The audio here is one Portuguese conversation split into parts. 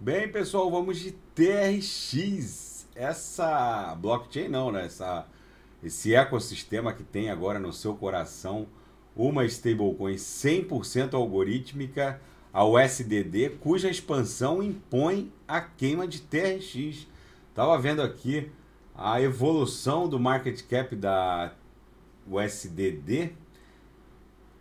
Bem, pessoal, vamos de TRX. Essa blockchain não, né? Essa, esse ecossistema que tem agora no seu coração uma stablecoin 100% algorítmica, a USDD, cuja expansão impõe a queima de TRX. Estava vendo aqui a evolução do market cap da USDD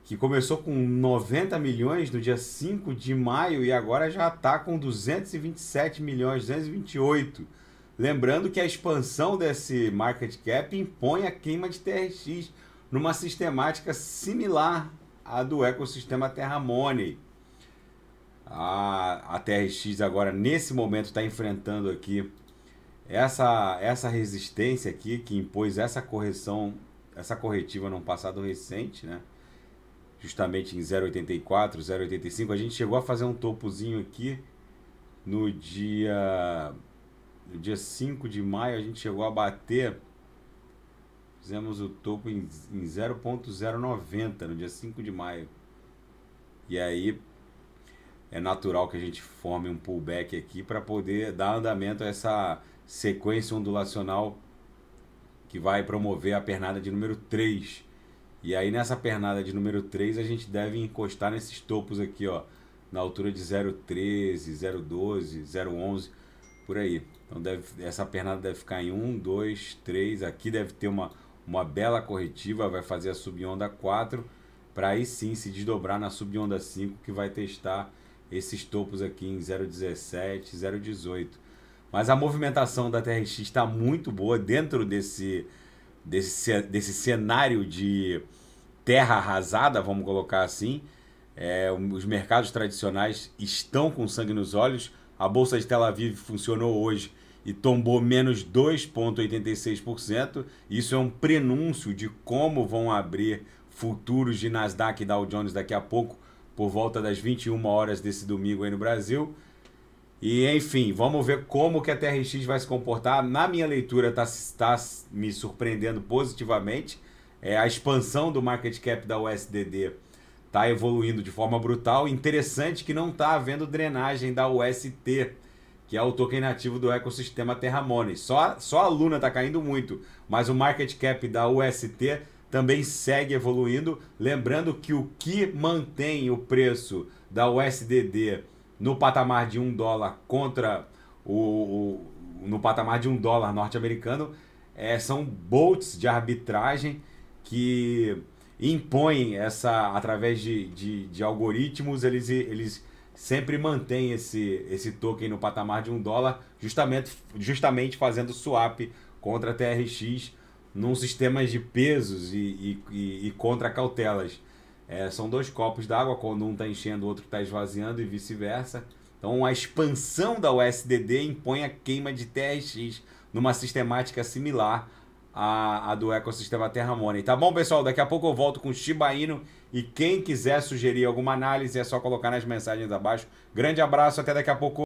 que começou com 90 milhões no dia 5 de maio e agora já está com 227 milhões, 228. Lembrando que a expansão desse market cap impõe a queima de TRX numa sistemática similar à do ecossistema Terra Money. A, a TRX agora, nesse momento, está enfrentando aqui essa, essa resistência aqui que impôs essa correção, essa corretiva no passado recente, né? justamente em 0,84, 0,85. A gente chegou a fazer um topozinho aqui no dia no dia 5 de maio, a gente chegou a bater fizemos o topo em, em 0.090 no dia 5 de maio. E aí é natural que a gente forme um pullback aqui para poder dar andamento a essa sequência ondulacional que vai promover a pernada de número 3 e aí nessa pernada de número 3 a gente deve encostar nesses topos aqui, ó, na altura de 013, 012, 011, por aí. Então deve, essa pernada deve ficar em 1, 2, 3, aqui deve ter uma, uma bela corretiva, vai fazer a subonda 4, para aí sim se desdobrar na subonda 5 que vai testar esses topos aqui em 017, 018. Mas a movimentação da TRX está muito boa dentro desse desse, desse cenário de terra arrasada, vamos colocar assim. É, os mercados tradicionais estão com sangue nos olhos. A bolsa de Tel Aviv funcionou hoje e tombou menos 2,86%. Isso é um prenúncio de como vão abrir futuros de Nasdaq e Dow Jones daqui a pouco, por volta das 21 horas desse domingo aí no Brasil. E enfim, vamos ver como que a TRX vai se comportar. Na minha leitura está tá me surpreendendo positivamente. É, a expansão do market cap da USDD está evoluindo de forma brutal. Interessante que não está havendo drenagem da UST, que é o token nativo do ecossistema Terra Money. Só, só a Luna está caindo muito, mas o market cap da UST também segue evoluindo. Lembrando que o que mantém o preço da USDD no patamar de um dólar contra o, o no patamar de um dólar norte-americano é, são bolts de arbitragem que impõem essa através de, de, de, algoritmos eles, eles sempre mantêm esse, esse token no patamar de um dólar justamente justamente fazendo swap contra TRX num sistemas de pesos e, e, e contra cautelas é, são dois copos d'água, quando um está enchendo, o outro está esvaziando e vice-versa. Então, a expansão da USDD impõe a queima de TRX numa sistemática similar à, à do ecossistema Terra Money. Tá bom, pessoal? Daqui a pouco eu volto com o Shiba Inu e quem quiser sugerir alguma análise é só colocar nas mensagens abaixo. Grande abraço, até daqui a pouco.